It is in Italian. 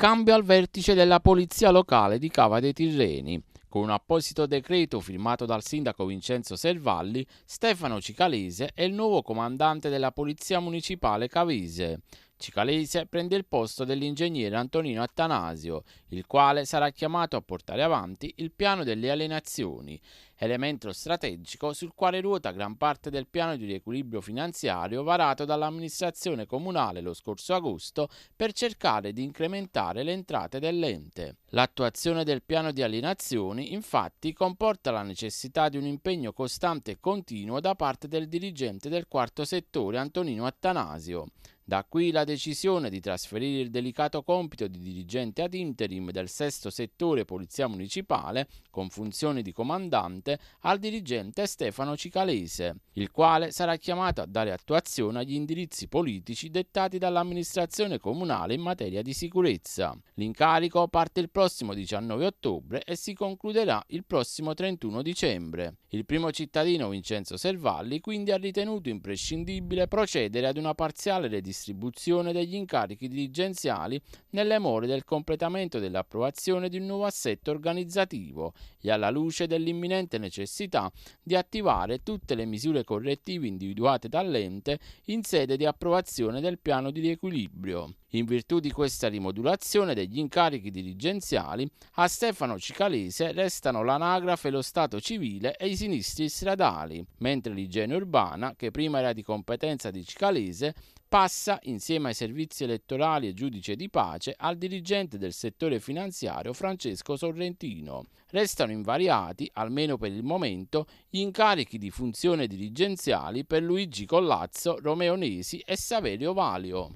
Cambio al vertice della polizia locale di Cava dei Tirreni. Con un apposito decreto firmato dal sindaco Vincenzo Servalli, Stefano Cicalese è il nuovo comandante della Polizia Municipale Cavese. Cicalese prende il posto dell'ingegnere Antonino Attanasio, il quale sarà chiamato a portare avanti il piano delle alienazioni, elemento strategico sul quale ruota gran parte del piano di riequilibrio finanziario varato dall'amministrazione comunale lo scorso agosto per cercare di incrementare le entrate dell'ente. L'attuazione del piano di alienazioni infatti comporta la necessità di un impegno costante e continuo da parte del dirigente del quarto settore Antonino Attanasio. Da qui la decisione di trasferire il delicato compito di dirigente ad interim del sesto settore Polizia Municipale, con funzioni di comandante, al dirigente Stefano Cicalese, il quale sarà chiamato a dare attuazione agli indirizzi politici dettati dall'amministrazione comunale in materia di sicurezza. L'incarico parte il prossimo 19 ottobre e si concluderà il prossimo 31 dicembre. Il primo cittadino Vincenzo Servalli quindi ha ritenuto imprescindibile procedere ad una parziale redistribuzione distribuzione degli incarichi dirigenziali nelle more del completamento dell'approvazione di un nuovo assetto organizzativo e alla luce dell'imminente necessità di attivare tutte le misure correttive individuate dall'ente in sede di approvazione del piano di riequilibrio. In virtù di questa rimodulazione degli incarichi dirigenziali, a Stefano Cicalese restano l'anagrafe, lo Stato civile e i sinistri stradali, mentre l'igiene urbana, che prima era di competenza di Cicalese, passa, insieme ai servizi elettorali e giudice di pace, al dirigente del settore finanziario Francesco Sorrentino. Restano invariati, almeno per il momento, gli incarichi di funzione dirigenziali per Luigi Collazzo, Romeo Nesi e Saverio Valio.